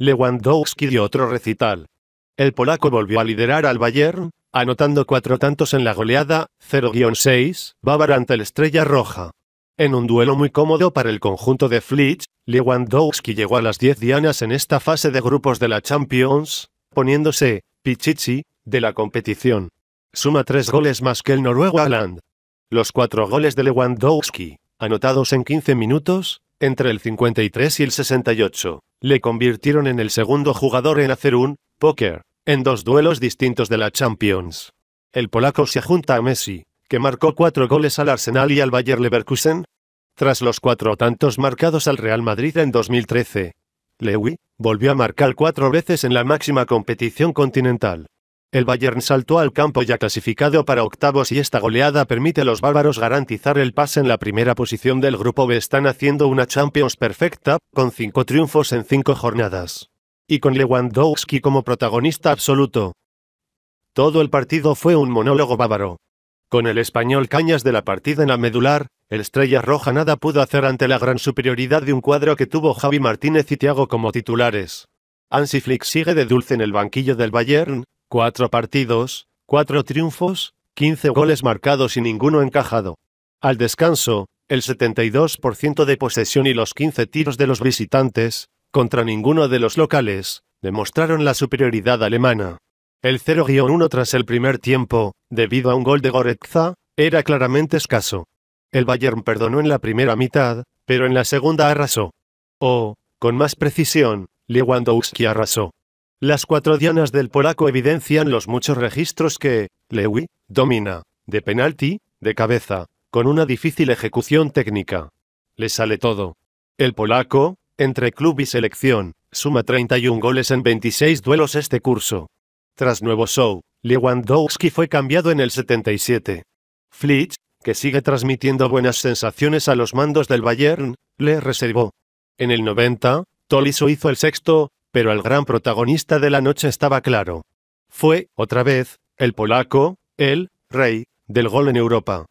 Lewandowski dio otro recital. El polaco volvió a liderar al Bayern, anotando cuatro tantos en la goleada, 0-6, Bávara ante el Estrella Roja. En un duelo muy cómodo para el conjunto de Flitsch, Lewandowski llegó a las 10 dianas en esta fase de grupos de la Champions, poniéndose, pichichi, de la competición. Suma tres goles más que el noruego Haaland. Los cuatro goles de Lewandowski, anotados en 15 minutos, entre el 53 y el 68, le convirtieron en el segundo jugador en hacer un póker en dos duelos distintos de la Champions. El polaco se junta a Messi, que marcó cuatro goles al Arsenal y al Bayer Leverkusen. Tras los cuatro tantos marcados al Real Madrid en 2013, Lewy volvió a marcar cuatro veces en la máxima competición continental, el Bayern saltó al campo ya clasificado para octavos y esta goleada permite a los bárbaros garantizar el pase en la primera posición del grupo B. Están haciendo una Champions perfecta, con cinco triunfos en cinco jornadas. Y con Lewandowski como protagonista absoluto. Todo el partido fue un monólogo bávaro. Con el español Cañas de la partida en la medular, el Estrella Roja nada pudo hacer ante la gran superioridad de un cuadro que tuvo Javi Martínez y Thiago como titulares. Ansi sigue de dulce en el banquillo del Bayern, Cuatro partidos, cuatro triunfos, quince goles marcados y ninguno encajado. Al descanso, el 72% de posesión y los 15 tiros de los visitantes, contra ninguno de los locales, demostraron la superioridad alemana. El 0-1 tras el primer tiempo, debido a un gol de Goretzka, era claramente escaso. El Bayern perdonó en la primera mitad, pero en la segunda arrasó. O, oh, con más precisión, Lewandowski arrasó. Las cuatro dianas del polaco evidencian los muchos registros que, Lewy, domina, de penalti, de cabeza, con una difícil ejecución técnica. Le sale todo. El polaco, entre club y selección, suma 31 goles en 26 duelos este curso. Tras nuevo show, Lewandowski fue cambiado en el 77. Flitsch, que sigue transmitiendo buenas sensaciones a los mandos del Bayern, le reservó. En el 90, Tolisso hizo el sexto, pero el gran protagonista de la noche estaba claro. Fue, otra vez, el polaco, el rey del gol en Europa,